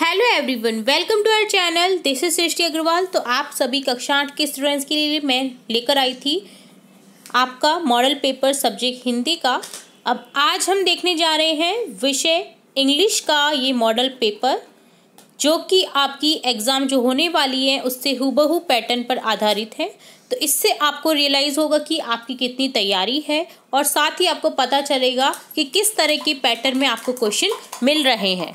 Hello everyone welcome to our channel this is Srishti Agarwal तो आप सभी कक्षा आठ के स्टूडेंट्स के लिए मैं लेकर आई थी आपका मॉडल पेपर सब्जेक्ट हिंदी का अब आज हम देखने जा रहे हैं विषय इंग्लिश का ये मॉडल पेपर जो कि आपकी एग्ज़ाम जो होने वाली है उससे हुबहू पैटर्न पर आधारित है तो इससे आपको रियलाइज़ होगा कि आपकी कितनी तैयारी है और साथ ही आपको पता चलेगा कि किस तरह के पैटर्न में आपको क्वेश्चन मिल रहे हैं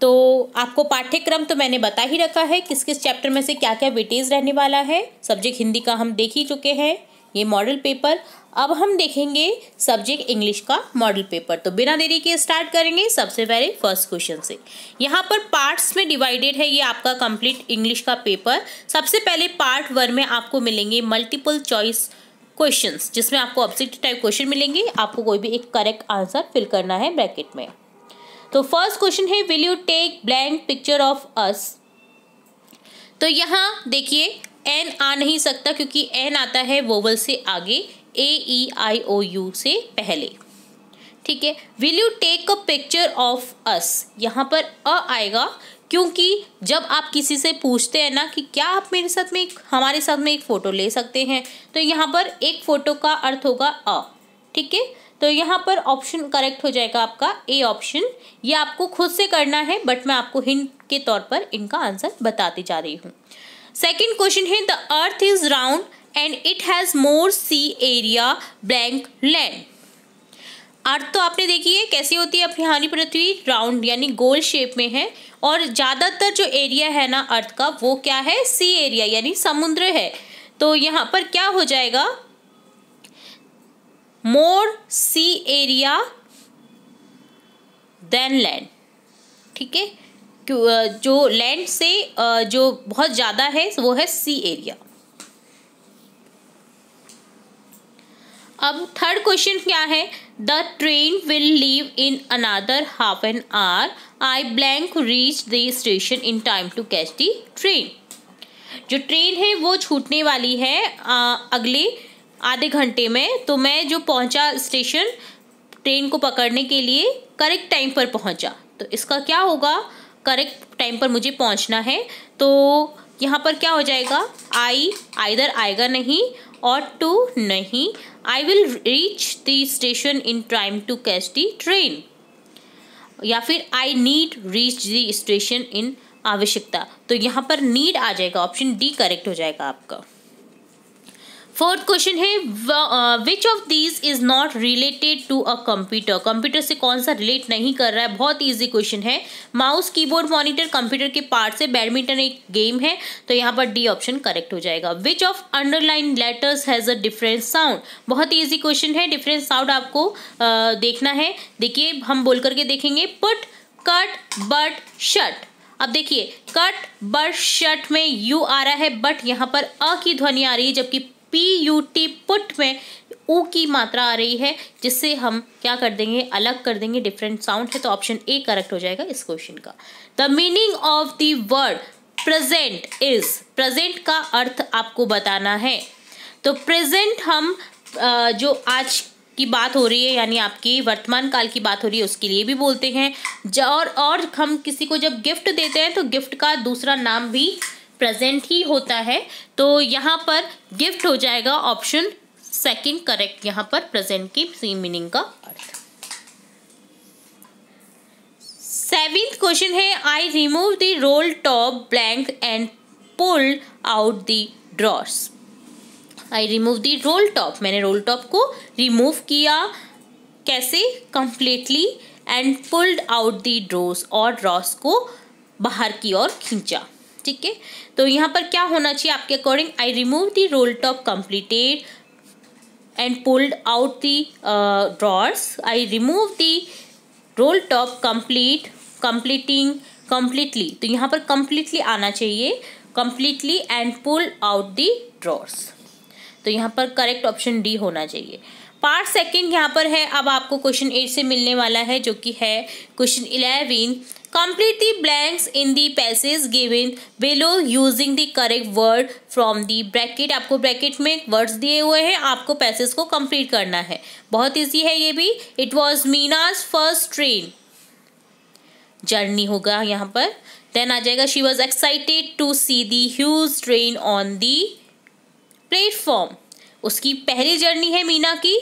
तो आपको पाठ्यक्रम तो मैंने बता ही रखा है किस किस चैप्टर में से क्या क्या वेटेज रहने वाला है सब्जेक्ट हिंदी का हम देख ही चुके हैं ये मॉडल पेपर अब हम देखेंगे सब्जेक्ट इंग्लिश का मॉडल पेपर तो बिना देरी के स्टार्ट करेंगे सबसे पहले फर्स्ट क्वेश्चन से यहाँ पर पार्ट्स में डिवाइडेड है ये आपका कंप्लीट इंग्लिश का पेपर सबसे पहले पार्ट वन में आपको मिलेंगे मल्टीपल चॉइस क्वेश्चंस जिसमें आपको ऑब्जेक्टिव टाइप क्वेश्चन मिलेंगे आपको कोई भी एक करेक्ट आंसर फिल करना है ब्रैकेट में तो फर्स्ट क्वेश्चन है will you take blank picture of us तो यहाँ देखिए एन आ नहीं सकता क्योंकि एन आता है वोवल से आगे ए ई आई ओ यू से पहले ठीक है will you take a picture of us यहाँ पर अ आएगा क्योंकि जब आप किसी से पूछते हैं ना कि क्या आप मेरे साथ में एक हमारे साथ में एक फ़ोटो ले सकते हैं तो यहाँ पर एक फ़ोटो का अर्थ होगा अ ठीक है तो यहाँ पर ऑप्शन करेक्ट हो जाएगा आपका ए ऑप्शन ये आपको खुद से करना है बट मैं आपको हिंट के तौर पर इनका आंसर बताती जा रही हूँ सेकेंड क्वेश्चन है the earth is round and it has more sea area blank land earth तो आपने देखी है कैसी होती है अपनी हानि पृथ्वी राउंड यानी गोल शेप में है और ज़्यादातर जो एरिया है ना अर्थ का वो क्या है सी एरिया यानी समुद्र है तो यहाँ पर क्या हो जाएगा more sea area than land ठीक है जो लैंड से जो बहुत ज़्यादा है वो है सी एरिया अब थर्ड क्वेश्चन क्या है the train will leave in another half an hour I blank reach the station in time to catch the train जो ट्रेन है वो छूटने वाली है आ, अगले आधे घंटे में तो मैं जो पहुंचा स्टेशन ट्रेन को पकड़ने के लिए करेक्ट टाइम पर पहुंचा तो इसका क्या होगा करेक्ट टाइम पर मुझे पहुंचना है तो यहाँ पर क्या हो जाएगा आई आइधर आएगा नहीं और टू नहीं I will reach the station in time to catch the train या फिर I need reach the station in आवश्यकता तो यहाँ पर नीड आ जाएगा ऑप्शन डी करेक्ट हो जाएगा आपका फोर्थ क्वेश्चन है which of these is not related to a computer computer से कौन सा रिलेट नहीं कर रहा है बहुत ईजी क्वेश्चन है माउस कीबोर्ड मॉनिटर कंप्यूटर के पार्ट से बैडमिंटन एक गेम है तो यहाँ पर डी ऑप्शन करेक्ट हो जाएगा which of underline letters has a different sound बहुत ईजी क्वेश्चन है डिफरेंट साउंड आपको uh, देखना है देखिए हम बोल करके देखेंगे पुट कट बट शट अब देखिए कट बट शट में यू आ रहा है बट यहाँ पर अ की ध्वनि आ रही है जबकि पी यू टी पुट में ऊ की मात्रा आ रही है जिससे हम क्या कर देंगे अलग कर देंगे डिफरेंट साउंड है तो ऑप्शन ए करेक्ट हो जाएगा इस क्वेश्चन का the meaning of the word present is present का अर्थ आपको बताना है तो प्रेजेंट हम जो आज की बात हो रही है यानी आपकी वर्तमान काल की बात हो रही है उसके लिए भी बोलते हैं और और हम किसी को जब गिफ्ट देते हैं तो गिफ्ट का दूसरा नाम भी प्रेजेंट ही होता है तो यहाँ पर गिफ्ट हो जाएगा ऑप्शन सेकंड करेक्ट यहाँ पर प्रेजेंट की सी मीनिंग का अर्थ सेवेंथ क्वेश्चन है I remove the roll top blank and pull out the drawers I remove the roll top मैंने रोल टॉप को रिमूव किया कैसे completely and pulled out the drawers और ड्रॉस को बाहर की ओर खींचा ठीक है तो यहाँ पर क्या होना चाहिए आपके according I remove the roll top completed and pulled out the drawers I remove the roll top complete completing completely तो यहाँ पर कंप्लीटली आना चाहिए completely and pull out the drawers तो यहाँ पर करेक्ट ऑप्शन डी होना चाहिए पार्ट सेकेंड यहाँ पर है अब आपको क्वेश्चन एट से मिलने वाला है जो कि है question eleven Complete the blanks in the passage given below using the correct word from the bracket. आपको ब्रैकेट में वर्ड्स दिए हुए हैं आपको पैसेज को कंप्लीट करना है बहुत इजी है ये भी it was Meena's first train journey होगा यहाँ पर देन आ जाएगा she was excited to see the huge train on the platform उसकी पहली जर्नी है मीना की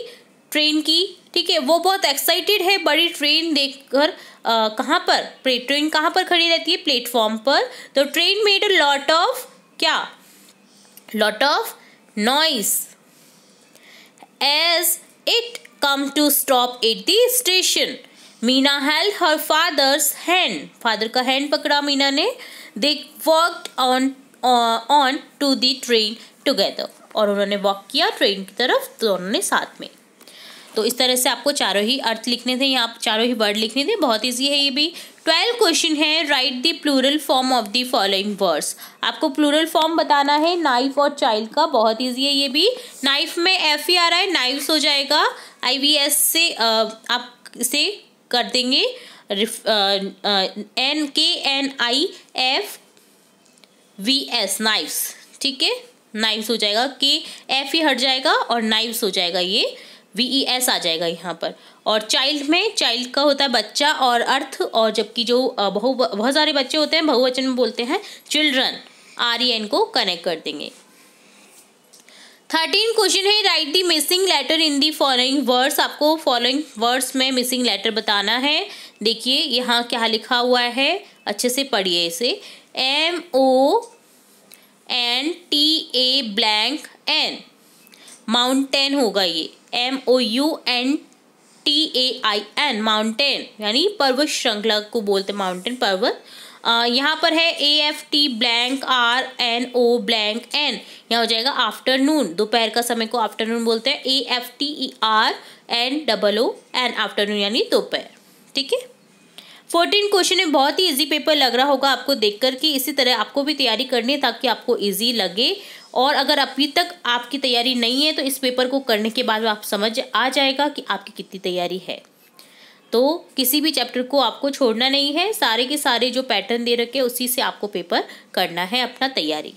ट्रेन की ठीक है वो बहुत एक्साइटेड है बड़ी ट्रेन देखकर कहाँ पर ट्रेन कहाँ पर खड़ी रहती है प्लेटफॉर्म पर तो train made a lot of क्या lot of noise as it come to stop at the station Meena help her father's hand father का हैंड पकड़ा मीना ने they walk on on to the train together और उन्होंने walk किया train की तरफ दोनों ने साथ में तो इस तरह से आपको चारों ही अर्थ लिखने थे या चारों ही वर्ड लिखने थे बहुत ईजी है ये भी ट्वेल्व क्वेश्चन है write the plural form of the following words आपको प्लूरल फॉर्म बताना है नाइफ और चाइल्ड का बहुत ईजी है ये भी नाइफ में एफ ही आ रहा है नाइव्स हो जाएगा आई वी एस से आप इसे कर देंगे N K N I F V S knives ठीक है नाइव्स हो जाएगा के एफ ही हट जाएगा और नाइव्स हो जाएगा ये वी ई एस आ जाएगा यहाँ पर और चाइल्ड में चाइल्ड का होता है बच्चा और अर्थ और जबकि जो बहु बहुत सारे बच्चे होते हैं बहुवचन में बोलते हैं चिल्ड्रन आर ई एन को कनेक्ट कर देंगे थर्टीन क्वेश्चन है write the missing letter in the following words आपको फॉलोइंग वर्ड्स में मिसिंग लेटर बताना है देखिए यहाँ क्या लिखा हुआ है अच्छे से पढ़िए इसे M O N T A blank N mountain होगा ये M O U N T A I N mountain यानी पर्वत श्रृंखला को बोलते हैं माउंटेन पर्वत यहाँ पर है A F T blank R N O blank N यहाँ हो जाएगा आफ्टरनून दोपहर का समय को आफ्टरनून बोलते हैं A F T E R N double O N afternoon यानी दोपहर ठीक है फोर्टीन क्वेश्चन में बहुत ही ईजी पेपर लग रहा होगा आपको देख कर कि इसी तरह आपको भी तैयारी करनी है ताकि आपको ईजी लगे और अगर अभी तक आपकी तैयारी नहीं है तो इस पेपर को करने के बाद आप समझ आ जाएगा कि आपकी कितनी तैयारी है तो किसी भी चैप्टर को आपको छोड़ना नहीं है सारे के सारे जो पैटर्न दे रखे उसी से आपको पेपर करना है अपना तैयारी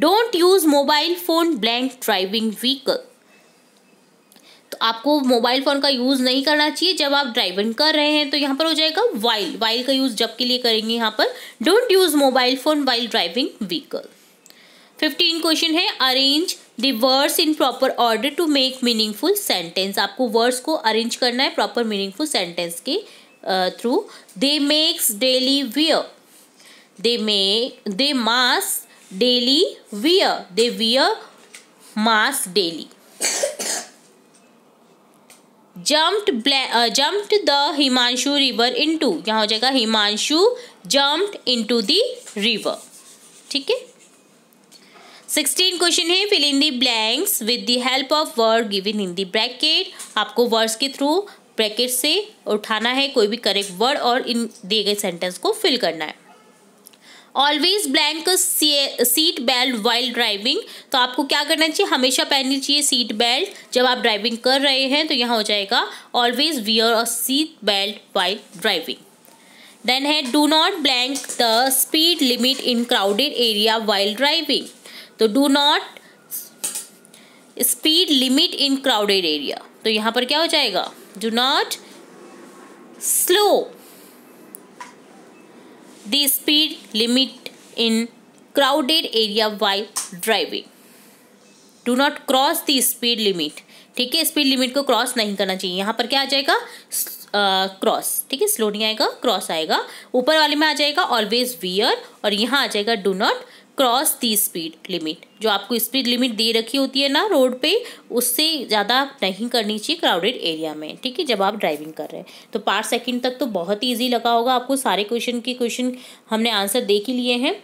don't use mobile phone blank driving vehicle तो आपको मोबाइल फ़ोन का यूज़ नहीं करना चाहिए जब आप ड्राइविंग कर रहे हैं तो यहाँ पर हो जाएगा वाइल वाइल का यूज़ जब के लिए करेंगे यहाँ पर don't use mobile phone while driving vehicle fifteen question है arrange the words in proper order to make meaningful sentence आपको वर्ड्स को अरेंज करना है प्रॉपर मीनिंगफुल सेंटेंस के through they makes daily wear they may they mass daily wear they wear mass daily jumped jumped the Himanshu river to यहाँ हो जाएगा Himanshu jumped to the river ठीक है सिक्सटीन क्वेश्चन है fill in the blanks with the help of word given in the bracket आपको words के through bracket से उठाना है कोई भी करेक्ट वर्ड और इन दिए गए सेंटेंस को फिल करना है always blank seat belt while driving तो आपको क्या करना चाहिए हमेशा पहननी चाहिए सीट बेल्ट जब आप ड्राइविंग कर रहे हैं तो यहाँ हो जाएगा always wear a seat belt while driving then है do not blank the speed limit in crowded area while driving तो do not speed limit in crowded area तो यहाँ पर क्या हो जाएगा do not slow the speed limit in crowded area while driving. Do not cross the speed limit. ठीक है speed limit को क्रॉस नहीं करना चाहिए यहाँ पर क्या आ जाएगा क्रॉस ठीक है स्लो नहीं आएगा क्रॉस आएगा ऊपर वाले में आ जाएगा ऑलवेज वियर और यहाँ आ जाएगा do not cross the speed limit जो आपको स्पीड लिमिट दे रखी होती है ना रोड पे उससे ज़्यादा आप नहीं करनी चाहिए क्राउडेड एरिया में ठीक है जब आप ड्राइविंग कर रहे हैं तो पार्ट सेकंड तक तो बहुत ही ईजी लगा होगा आपको सारे क्वेश्चन के क्वेश्चन हमने आंसर दे के लिए हैं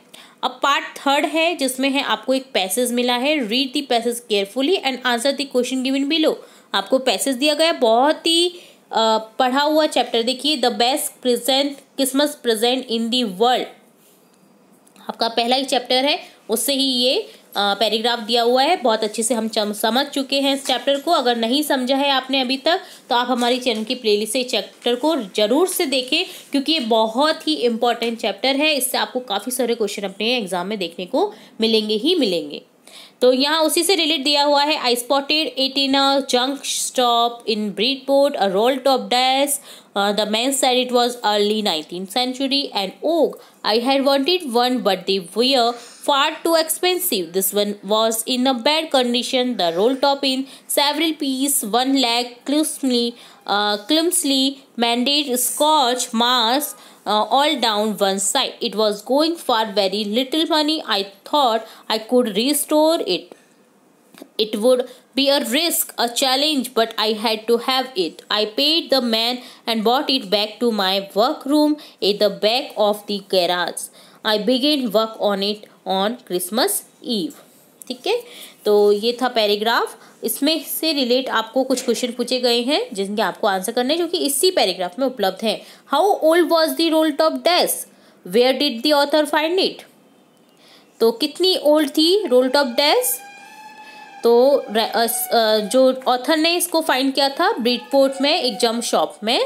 अब पार्ट थर्ड है जिसमें है आपको एक पैसेज मिला है read the passage carefully and answer the question given below आपको पैसेज दिया गया बहुत ही पढ़ा हुआ चैप्टर देखिए the best present Christmas present in the world आपका पहला ही चैप्टर है उससे ही ये पैराग्राफ दिया हुआ है बहुत अच्छे से हम समझ चुके हैं इस चैप्टर को अगर नहीं समझा है आपने अभी तक तो आप हमारे चैनल की प्लेलिस्ट से चैप्टर को जरूर से देखें क्योंकि ये बहुत ही इंपॉर्टेंट चैप्टर है इससे आपको काफ़ी सारे क्वेश्चन अपने एग्जाम में देखने को मिलेंगे ही मिलेंगे तो यहाँ उसी से रिलेट दिया हुआ है I spotted it in a junk stop in Bridport a roll top desk the man said it was early nineteen century and oak I had wanted one but they were far too expensive this one was in a bad condition the roll top in several piece one leg clumsily clumsily mended scorch marks uh, all down one side. It was going for very little money. I thought I could restore it. It would be a risk, a challenge, but I had to have it. I paid the man and brought it back to my workroom at the back of the garage. I began work on it on Christmas Eve. ठीक है तो ये था paragraph इसमें से relate आपको कुछ question पूछे गए हैं जिनके आपको आंसर करने हैं जो कि इसी पैराग्राफ में उपलब्ध हैं how old was the roll top desk where did the author find it तो कितनी ओल्ड थी रोल टॉप डेस्क तो जो ऑथर ने इसको फाइंड किया था ब्रिडपोर्ट में एक जम शॉप में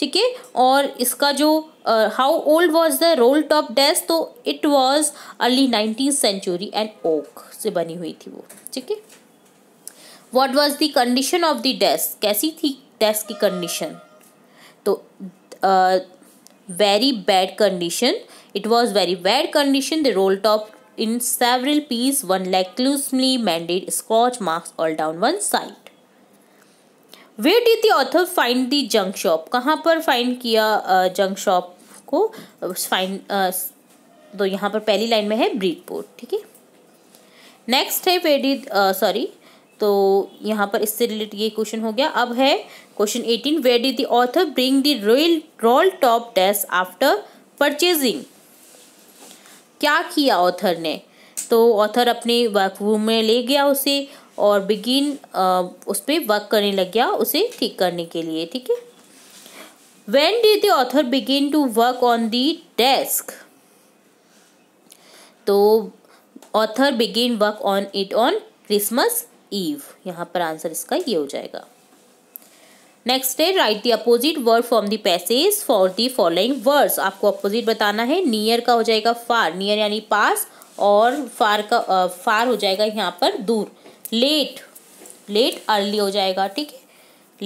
ठीक है और इसका जो how old was the roll top desk तो it was early nineteen century and oak से बनी हुई थी वो ठीक है what was the condition of the desk कैसी थी डेस्क की कंडीशन तो very bad condition it was very bad condition the roll top in several piece one leg clumsily mended scorch marks all down one side where did the author find the junk shop कहाँ पर find किया junk shop को find uh, तो यहाँ पर पहली line में है ब्रीडपोर्ट ठीक है नेक्स्ट है वेडी सॉरी uh, तो यहाँ पर इससे रिलेटेड ये क्वेश्चन हो गया अब है question eighteen where did the author bring the royal roll top desk after purchasing क्या किया ऑथर ने तो ऑथर अपने वर्क रूम में ले गया उसे और बिगिन uh, उस पर वर्क करने लग गया उसे ठीक करने के लिए ठीक है when did the author begin to work on the desk तो author begin work on it on Christmas eve यहाँ पर आंसर इसका ये हो जाएगा नेक्स्ट है write the opposite word from the passage for the following words आपको opposite बताना है नियर का हो जाएगा फार नियर यानी पास और फार का आ, फार हो जाएगा यहाँ पर दूर लेट लेट अर्ली हो जाएगा ठीक है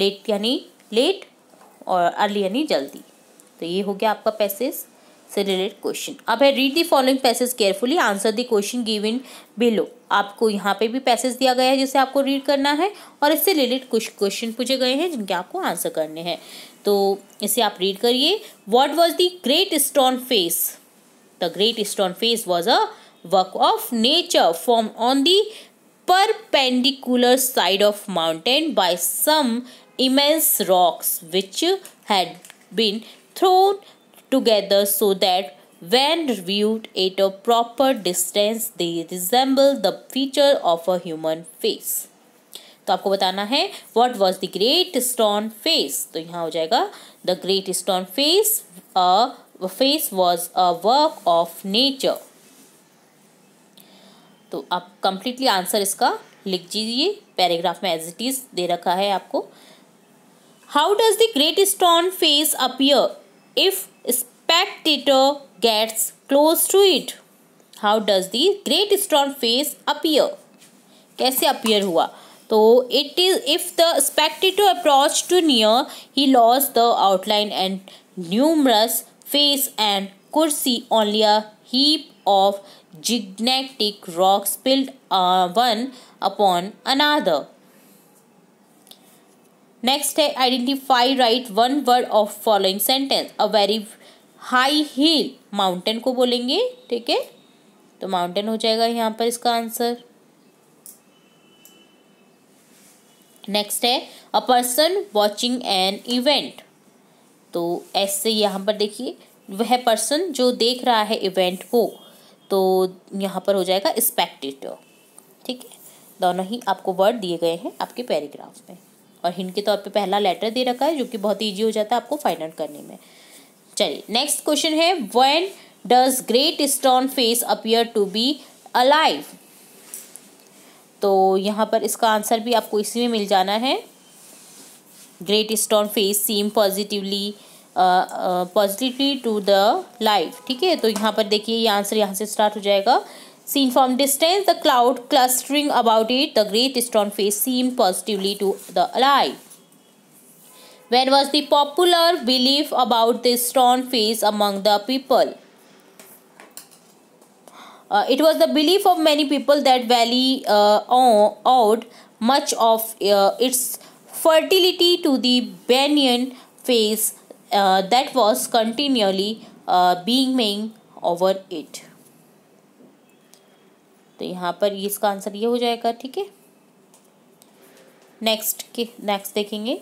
लेट यानी लेट और अर्ली यानी जल्दी तो ये हो गया आपका पैसेज से रिलेटेड क्वेश्चन अब है read the following passage carefully answer the question given below आपको यहाँ पे भी पैसेज दिया गया है जिसे आपको रीड करना है और इससे रिलेटेड कुछ क्वेश्चन पूछे गए हैं जिनके आपको आंसर करने हैं तो इसे आप रीड करिए what was the great stone face the great stone face was a work of nature form on the perpendicular side of mountain by some immense rocks which had been thrown together so that when viewed at a proper distance they resemble the feature of a human face. तो आपको बताना है what was the great stone face तो यहाँ हो जाएगा the great stone face face was a work of nature तो आप कंप्लीटली आंसर इसका लिख दीजिए पैराग्राफ में एज इट इज दे रखा है आपको how does the great stone face appear if spectator gets close to it. How does the great stone face appear? कैसे appear हुआ तो it is if the spectator approach too near he lost the outline and numerous face and could see only a heap of gigantic rocks spilled uh, one upon another. Next है identify write one word of following sentence a very high hill mountain को बोलेंगे ठीक है तो mountain हो जाएगा यहाँ पर इसका आंसर नेक्स्ट है a person watching an event तो ऐसे यहाँ पर देखिए वह पर्सन जो देख रहा है इवेंट को तो यहाँ पर हो जाएगा स्पेक्टेटर ठीक है दोनों ही आपको वर्ड दिए गए हैं आपके पैराग्राफ में और हिंट के तौर पे पहला लेटर दे रखा है जो कि बहुत ईजी हो जाता है आपको फाइंड आउट करने में चलिए नेक्स्ट क्वेश्चन है when does great stone face appear to be alive तो यहाँ पर इसका आंसर भी आपको इसी में मिल जाना है great stone face seem positively positively to the life ठीक है तो यहाँ पर देखिए ये आंसर यहाँ से स्टार्ट हो जाएगा Seen from distance, the cloud clustering about it, the great stone face seemed positively to the eye. When was the popular belief about this stone face among the people? Uh, it was the belief of many people that valley uh, owed much of uh, its fertility to the banyan face uh, that was continually uh, being made over it. तो यहाँ पर इसका answer ये हो जाएगा ठीक है next के नेक्स्ट देखेंगे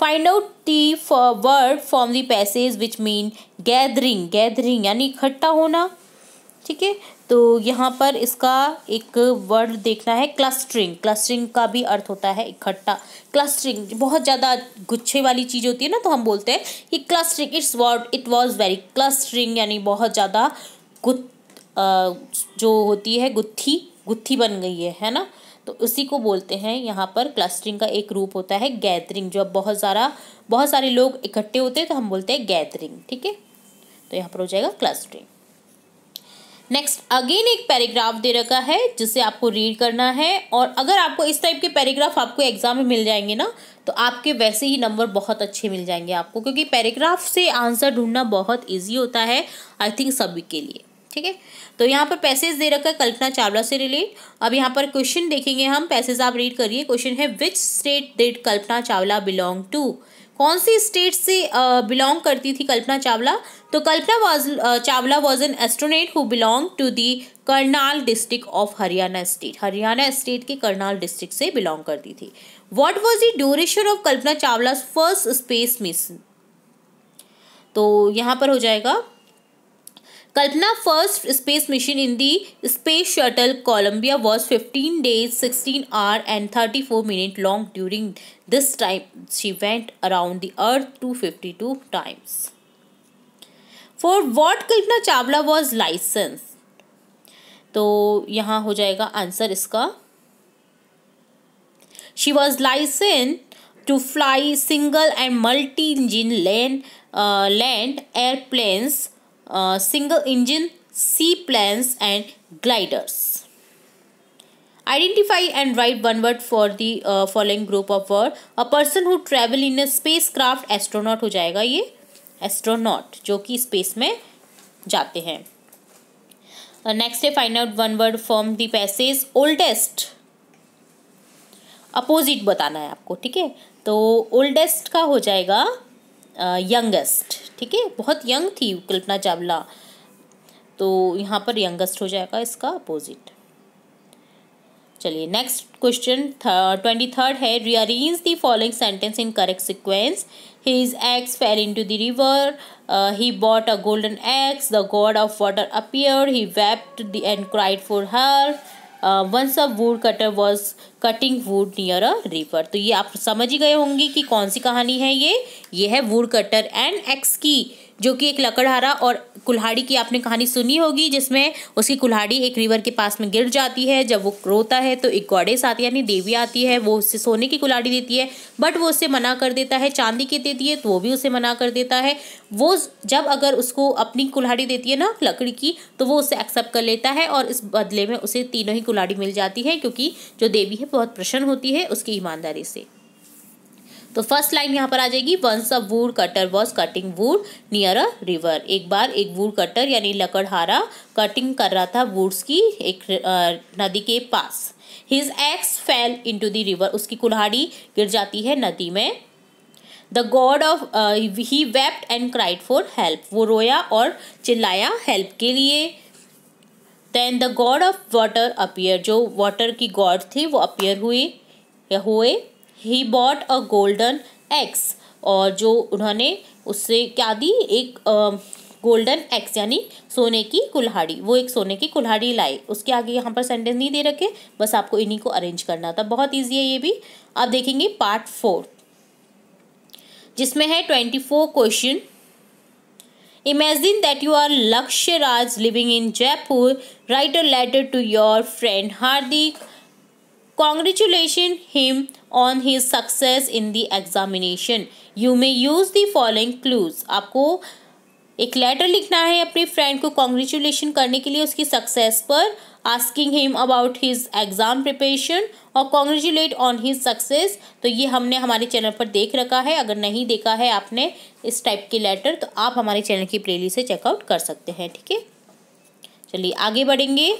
find out the word from the passage which mean gathering gathering यानी इकट्ठा होना ठीक है तो यहाँ पर इसका एक वर्ड देखना है क्लस्टरिंग क्लस्टरिंग का भी अर्थ होता है इकट्ठा क्लस्टरिंग बहुत ज़्यादा गुच्छे वाली चीज़ होती है ना तो हम बोलते हैं कि clustering its word it was very clustering यानी बहुत ज़्यादा जो होती है गुत्थी गुत्थी बन गई है है ना तो उसी को बोलते हैं यहाँ पर क्लस्टरिंग का एक रूप होता है गैदरिंग जो अब बहुत सारा बहुत सारे लोग इकट्ठे होते हैं तो हम बोलते हैं गैदरिंग ठीक है तो यहाँ पर हो जाएगा क्लस्टरिंग नेक्स्ट अगेन एक पैराग्राफ दे रखा है जिसे आपको रीड करना है और अगर आपको इस टाइप के पैराग्राफ आपको एग्जाम में मिल जाएंगे ना तो आपके वैसे ही नंबर बहुत अच्छे मिल जाएंगे आपको क्योंकि पैराग्राफ से आंसर ढूंढना बहुत ईजी होता है आई थिंक सभी के लिए ठीक है तो यहाँ पर पैसेज दे रखा है कल्पना चावला से रिलेट अब यहाँ पर क्वेश्चन देखेंगे हम पैसेज आप रीड करिए क्वेश्चन है which state did Kalpana Chawla belong to कौन सी स्टेट से बिलोंग करती थी कल्पना चावला तो Kalpana was Chawla was an astronaut who belong to the Karnal district of Haryana state Haryana state के करनाल डिस्ट्रिक्ट से बिलोंग करती थी what was the duration of Kalpana Chawla first space mission तो यहाँ पर हो जाएगा Kalpana first space mission in the space shuttle Columbia was 15 days 16 hours and 34 minutes long during this time she went around the earth 252 times. For what Kalpana Chawla was licensed? So, यहाँ हो जाएगा answer इसका she was licensed to fly single and multi engine land, uh, land airplanes single engine seaplanes and gliders identify and write one word for the uh, following group of word a person who travel in a spacecraft astronaut हो जाएगा ये astronaut जो कि space में जाते हैं next है find out one word from the passage oldest opposite बताना है आपको ठीक है तो ओल्डेस्ट का हो जाएगा यंगेस्ट ठीक है बहुत यंग थी कल्पना चावला तो यहाँ पर यंगेस्ट हो जाएगा इसका अपोजिट चलिए नेक्स्ट क्वेश्चन ट्वेंटी थर्ड है rearrange the following sentence in correct sequence his axe fell into the river he bought a golden axe the god of water appear he wept the and cried for her once a woodcutter was cutting wood near a river तो ये आप समझ ही गए होंगे कि कौन सी कहानी है ये ये है वुड कटर एंड एक्स की जो कि एक लकड़हारा और कुल्हाड़ी की आपने कहानी सुनी होगी जिसमें उसकी कुल्हाड़ी एक रिवर के पास में गिर जाती है जब वो रोता है तो एक गॉडेस आती है यानी देवी आती है वो उससे सोने की कुल्हाड़ी देती है बट वो उससे मना कर देता है चांदी की देती है तो वो भी उसे मना कर देता है वो जब अगर उसको अपनी कुल्हाड़ी देती है ना लकड़ी की तो वो उसे एक्सेप्ट कर लेता है और इस बदले में उसे तीनों ही कुल्हाड़ी मिल जाती है क्योंकि जो देवी है बहुत प्रसन्न होती है उसकी ईमानदारी से तो फर्स्ट लाइन यहाँ पर आ जाएगी once a woodcutter was cutting wood near a river एक बार एक वूड कटर यानी लकड़हारा कटिंग कर रहा था वुड्स की एक नदी के पास his axe fell into the river उसकी कुल्हाड़ी गिर जाती है नदी में the god of he wept and cried for help वो रोया और चिल्लाया हेल्प के लिए then the god of water appear जो वाटर की गॉड थे वो अपियर हुए या हुए he bought a golden axe और जो उन्होंने उससे क्या दी एक गोल्डन एक्स यानी सोने की कुल्हाड़ी वो एक सोने की कुल्हाड़ी लाए उसके आगे यहाँ पर सेंटेंस नहीं दे रखे बस आपको इन्हीं को अरेंज करना था बहुत ईजी है ये भी आप देखेंगे पार्ट फोर जिसमें है twenty four question imagine that you are Lakshya Raj living in Jaipur write a letter to your friend Hardik congratulation him on his success in the examination you may use the following clues आपको एक letter लिखना है अपने friend को congratulation करने के लिए उसकी सक्सेस पर asking him about his exam preparation और कॉन्ग्रेचुलेट ऑन हिज सक्सेस तो ये हमने हमारे चैनल पर देख रखा है अगर नहीं देखा है आपने इस टाइप के लेटर तो आप हमारे चैनल की प्लेलिस्ट से चेकआउट कर सकते हैं ठीक है चलिए आगे बढ़ेंगे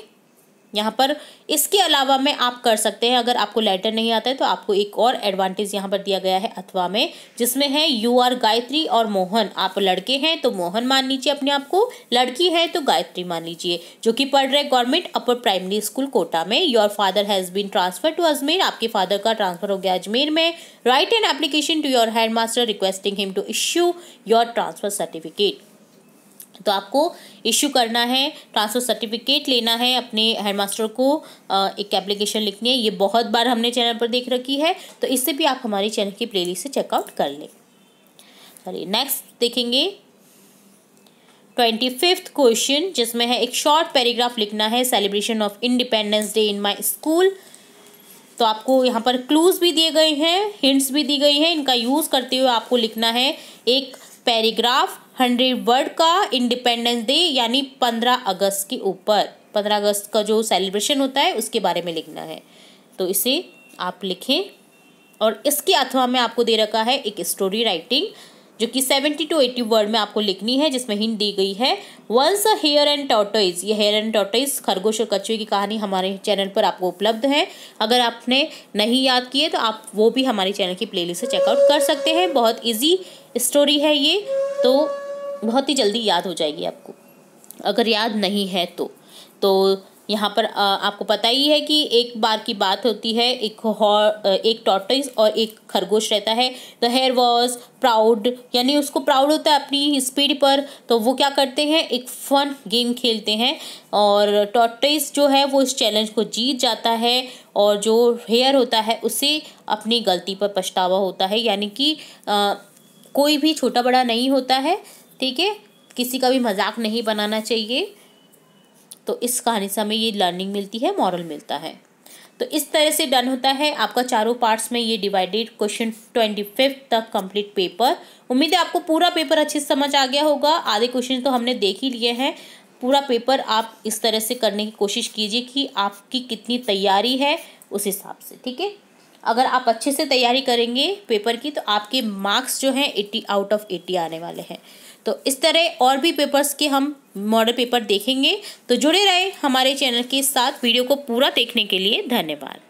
यहाँ पर इसके अलावा में आप कर सकते हैं अगर आपको लेटर नहीं आता है तो आपको एक और एडवांटेज यहाँ पर दिया गया है अथवा में जिसमें है यू आर गायत्री और मोहन आप लड़के हैं तो मोहन मान लीजिए अपने आप को लड़की है तो गायत्री मान लीजिए जो कि पढ़ रहे government upper primary school Kota में your father has been transfer to Ajmer आपके फादर का ट्रांसफर हो गया अजमेर में write an application to your headmaster requesting him to issue your transfer certificate तो आपको इशू करना है ट्रांसफ़र सर्टिफिकेट लेना है अपने हेडमास्टर को एक एप्लीकेशन लिखनी है ये बहुत बार हमने चैनल पर देख रखी है तो इससे भी आप हमारे चैनल की लिस्ट से चेकआउट कर लें चलिए नेक्स्ट देखेंगे ट्वेंटी फिफ्थ क्वेश्चन जिसमें है एक शॉर्ट पैराग्राफ लिखना है celebration of independence day in my school तो आपको यहाँ पर क्लूज भी दिए गए हैं हिंट्स भी दी गई हैं इनका यूज़ करते हुए आपको लिखना है एक पैराग्राफ हंड्रेड वर्ड का इंडिपेंडेंस डे यानी पंद्रह अगस्त के ऊपर पंद्रह अगस्त का जो सेलिब्रेशन होता है उसके बारे में लिखना है तो इसे आप लिखें और इसके अथवा में आपको दे रखा है एक स्टोरी राइटिंग जो कि सेवेंटी टू एटी वर्ड में आपको लिखनी है जिसमें हिंट दी गई है once a hare and tortoise ये हेयर एंड टॉटोइज खरगोश और कछुए की कहानी हमारे चैनल पर आपको उपलब्ध है अगर आपने नहीं याद किए तो आप वो भी हमारे चैनल की प्ले से चेकआउट कर सकते हैं बहुत ईजी स्टोरी है ये तो बहुत ही जल्दी याद हो जाएगी आपको अगर याद नहीं है तो तो यहाँ पर आपको पता ही है कि एक बार की बात होती है एक हॉ एक टॉर्टोइस और एक खरगोश रहता है द हेयर वॉज प्राउड यानी उसको प्राउड होता है अपनी स्पीड पर तो वो क्या करते हैं एक फन गेम खेलते हैं और टॉर्टोइस जो है वो इस चैलेंज को जीत जाता है और जो हेयर होता है उसे अपनी गलती पर पछतावा होता है यानी कि आ, कोई भी छोटा बड़ा नहीं होता है ठीक है किसी का भी मजाक नहीं बनाना चाहिए तो इस कहानी से हमें ये लर्निंग मिलती है मॉरल मिलता है तो इस तरह से डन होता है आपका चारों पार्ट्स में ये डिवाइडेड क्वेश्चन ट्वेंटी फिफ्थ तक कंप्लीट पेपर उम्मीद है आपको पूरा पेपर अच्छे से समझ आ गया होगा आधे क्वेश्चन तो हमने देख ही लिए हैं पूरा पेपर आप इस तरह से करने की कोशिश कीजिए कि आपकी कितनी तैयारी है उस हिसाब से ठीक है अगर आप अच्छे से तैयारी करेंगे पेपर की तो आपके मार्क्स जो हैं एट्टी आउट ऑफ एट्टी आने वाले हैं तो इस तरह और भी पेपर्स के हम मॉडल पेपर देखेंगे तो जुड़े रहे हमारे चैनल के साथ वीडियो को पूरा देखने के लिए धन्यवाद